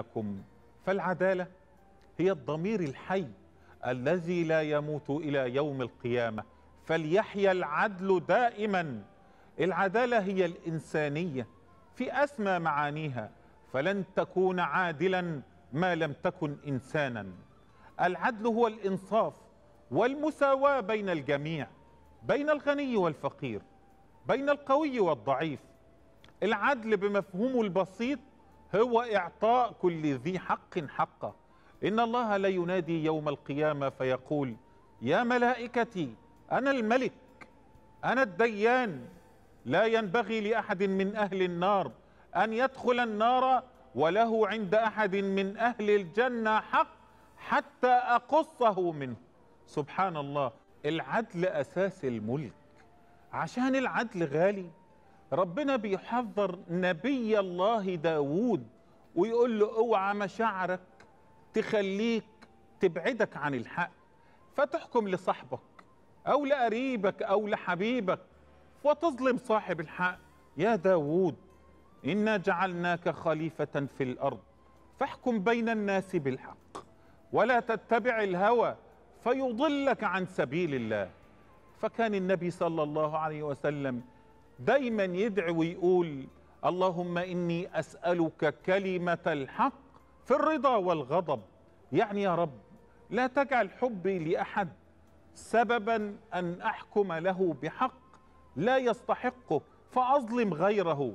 لكم فالعدالة هي الضمير الحي الذي لا يموت إلى يوم القيامة فليحيا العدل دائما العدالة هي الإنسانية في أسمى معانيها فلن تكون عادلا ما لم تكن إنسانا العدل هو الإنصاف والمساواة بين الجميع بين الغني والفقير بين القوي والضعيف العدل بمفهومه البسيط هو إعطاء كل ذي حق حقه إن الله لا ينادي يوم القيامة فيقول يا ملائكتي أنا الملك أنا الديان لا ينبغي لأحد من أهل النار أن يدخل النار وله عند أحد من أهل الجنة حق حتى أقصه منه سبحان الله العدل أساس الملك عشان العدل غالي ربنا بيحذر نبي الله داوود ويقول له اوعى مشاعرك تخليك تبعدك عن الحق فتحكم لصاحبك أو لقريبك أو لحبيبك وتظلم صاحب الحق يا داوود إنا جعلناك خليفة في الأرض فاحكم بين الناس بالحق ولا تتبع الهوى فيضلك عن سبيل الله فكان النبي صلى الله عليه وسلم دايما يدعي ويقول اللهم إني أسألك كلمة الحق في الرضا والغضب يعني يا رب لا تجعل حبي لأحد سببا أن أحكم له بحق لا يستحقه فأظلم غيره